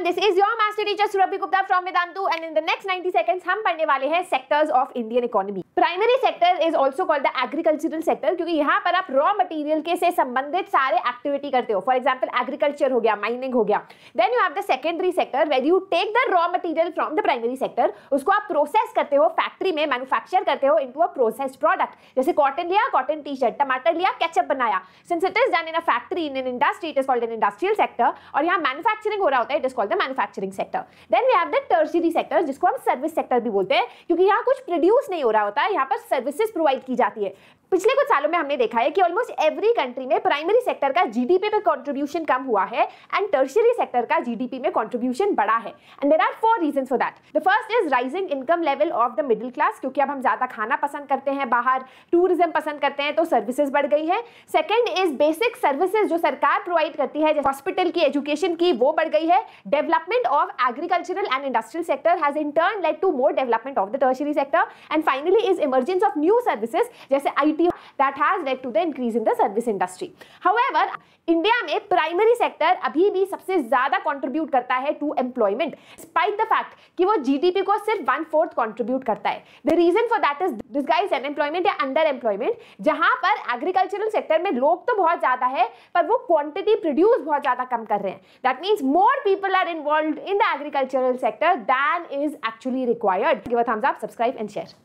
and this is your master teacher Surbhi Gupta from Vedantu and in the next 90 seconds हम पढ़ने वाले हैं sectors of Indian economy primary sector is also called the agricultural sector क्योंकि यहाँ पर आप रॉ मटेरियल के से संबंधित सारे एक्टिविटी करते हो फॉर एग्जाम्पल एग्रीकल्चर हो गया माइनिंग हो गया then you have the secondary sector where you take the raw material from the primary sector उसको आप प्रोसेस करते हो फैक्ट्री में मैनुफैक्चर करते हो इंटू अ प्रोसेस्ड प्रोडक्ट जैसे कॉटन लिया कॉटन टी शर्ट टमाटर लिया कैचअप बनाया since it is done in a factory in an industry it is called an industrial sector और यहाँ मैनुफैक्चरिंग हो रहा होता है इट इज कॉल्ड बोलते हैं manufacturing sector then we have the tertiary sector जिसको हम सर्विस सेक्टर भी बोलते हैं क्योंकि यहाँ कुछ प्रोड्यूस नहीं हो रहा होता है यहाँ पर सर्विसेज प्रोवाइड की जाती है पिछले कुछ सालों में हमने देखा है कि ऑलमोस्ट एवरी कंट्री में प्राइमरी सेक्टर का जीडीपी में कंट्रीब्यूशन कम हुआ है एंड टर्शरी सेक्टर का जीडीपी में कंट्रीब्यूशन बढ़ा है and there are four reason for that the first is rising income level of the middle class क्योंकि अब हम ज्यादा खाना पसंद करते हैं बाहर टूरिज्म पसंद करते हैं तो सर्विसेज बढ़ गई है सेकेंड इज बेसिक सर्विसेज जो सरकार प्रोवाइड करती है हॉस्पिटल की एजुकेशन की वो बढ़ गई है development of agricultural and industrial sector has in turn led to more development of the tertiary sector and finally is emergence of new services जैसे I negativity that has led to the increase in the service industry however India में primary sector अभी भी सबसे ज्यादा contribute करता है to employment spite the fact कि वो जीडीपी को सिर्फ वन फोर्थ कंट्रीब्यूट करता है the reason for that is disguise unemployment या अंडर एम्प्लॉयमेंट जहां पर एग्रीकल्चरल सेक्टर में लोग तो बहुत ज्यादा है पर वो क्वांटिटी प्रोड्यूस बहुत ज्यादा कम कर रहे हैं that means more people are involve in the agricultural sector than is actually required give a thumbs up subscribe and share